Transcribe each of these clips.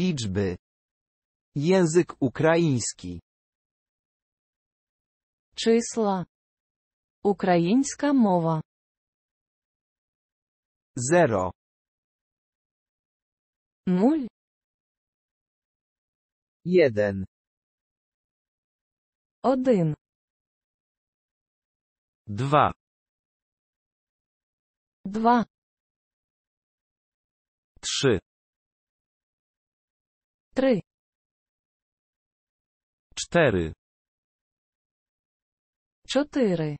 Liczby. Język ukraiński. Числа. ukraińska mowa Zero. Nul. Jeden. Один. Dwa. Два. Trzy. Trzy. Cztery. Cztery.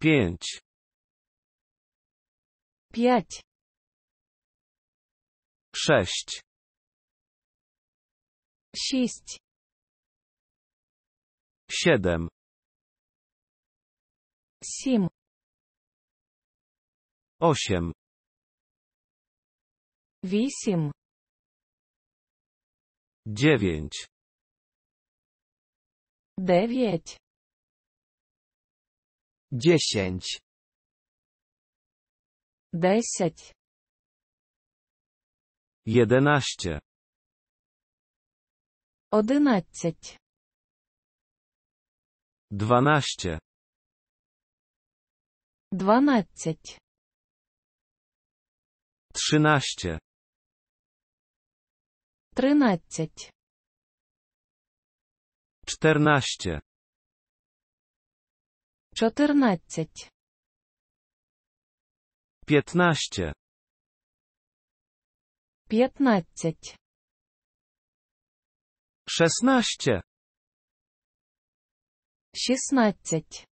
Pięć. Pięć. Sześć. Sześć. Siedem. Sim. Osiem. Wisim dziewięć dziewięć dziesięć dziesięć jedenaście одинадцять dwanaście dwanaście trzynaście тринадцять, czternaście, чотирнадцять, piętnaście, п'ятнадцять, szesnaście, шістнадцять,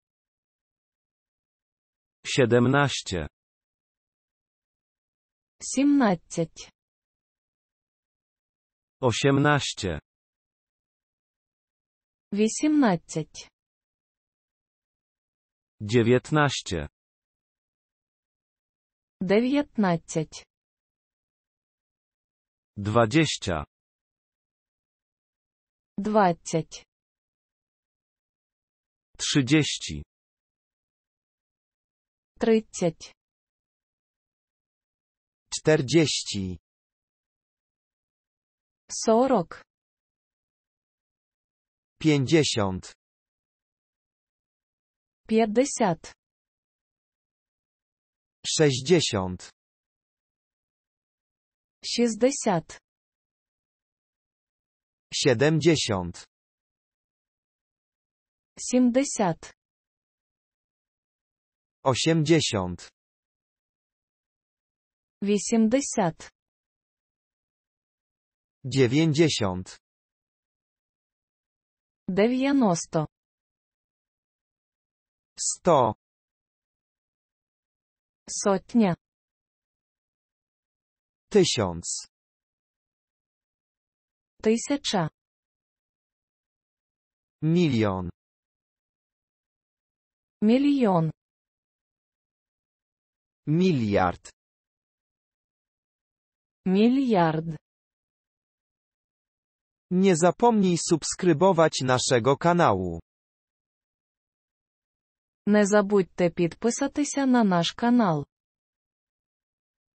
siedemnaście, сімнадцять, Osiemnaście. 18. 19. 19. dwadzieścia, dwadzieć, trzydzieści, trzydzieć, czterdzieści. Sorok. Pięćdziesiąt. Pięćdziesiąt. Sześćdziesiąt. Siedemdziesiąt. Siedemdziesiąt. Siedemdziesiąt. Osiemdziesiąt. Osiemdziesiąt dziewięćdziesiąt, Дев'яносто. sto, Сотня. tysiąc, Тисяча. milion, Мільйон. miliard, Мільярд. Nie zapomnij subskrybować naszego kanału. Не забудьте підписатися на наш канал.